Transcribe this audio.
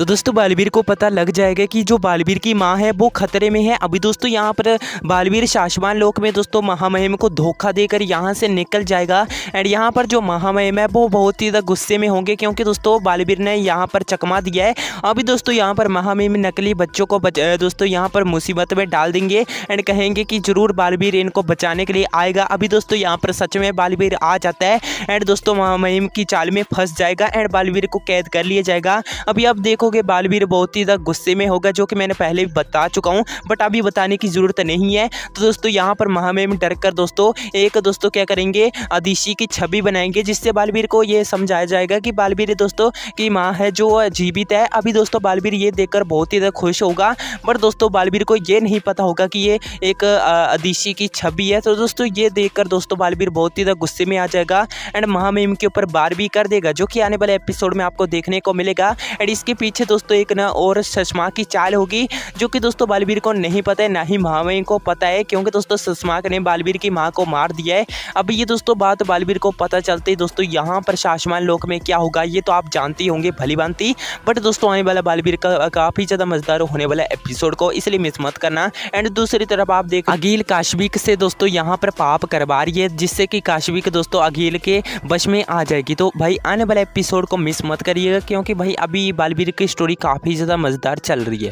तो दोस्तों बालवीर को पता लग जाएगा कि जो बालवीर की माँ है वो खतरे में है अभी दोस्तों यहाँ पर बालवीर शासवान लोक में दोस्तों महामहिम को धोखा देकर यहाँ से निकल जाएगा एंड यहाँ पर जो महामहिम है वो बहुत ही ज़्यादा गुस्से में होंगे क्योंकि दोस्तों बालवीर ने यहाँ पर चकमा दिया है अभी दोस्तों यहाँ पर महामहिम नकली बच्चों को बच, दोस्तों यहाँ पर मुसीबत में डाल देंगे एंड कहेंगे कि जरूर बालवीर इनको बचाने के लिए आएगा अभी दोस्तों यहाँ पर सच में बालवीर आ जाता है एंड दोस्तों महामहिम की चाल में फंस जाएगा एंड बालवीर को कैद कर लिया जाएगा अभी आप देखो देखोगे बालवीर बहुत ही ज़्यादा गुस्से में होगा जो कि मैंने पहले भी बता चुका हूँ बट अभी बताने की ज़रूरत नहीं है तो दोस्तों यहाँ पर महामेम डर कर दोस्तों एक दोस्तों क्या करेंगे अदिशी की छवि बनाएंगे जिससे बालवीर को ये समझाया जाएगा कि बालवीर दोस्तों की माँ है जो जीवित है अभी दोस्तों बालवीर ये देखकर बहुत ही ज़्यादा खुश होगा बट दोस्तों बालवीर को ये नहीं पता होगा कि ये एक अदिशी की छवि है तो दोस्तों ये देखकर दोस्तों बालवीर बहुत ही ज़्यादा गुस्से में आ जाएगा एंड महामेम के ऊपर बार भी कर देगा जो कि आने वाले एपिसोड में आपको देखने को मिलेगा एंड इसके पीछे पीछे दोस्तों एक ना और सषमा की चाल होगी जो कि दोस्तों बालवीर को नहीं पता है ना ही मामा को पता है क्योंकि दोस्तों सषमा ने बालवीर की माँ को मार दिया है अब ये दोस्तों बात बालवीर को पता चलती दोस्तों यहाँ पर शासमान लोक में क्या होगा ये तो आप जानती होंगे भली भांति बट दोस्तों आने वाला बालवीर का काफ़ी ज़्यादा मज़ेदार होने वाला एपिसोड को इसलिए मिस मत करना एंड दूसरी तरफ आप देख अगील काशविक से दोस्तों यहाँ पर पाप करवा रही है जिससे कि काशविक दोस्तों अगील के बश में आ जाएगी तो भाई आने वाला एपिसोड को मिस मत करिएगा क्योंकि भाई अभी बालवीर की स्टोरी काफ़ी ज़्यादा मज़ेदार चल रही है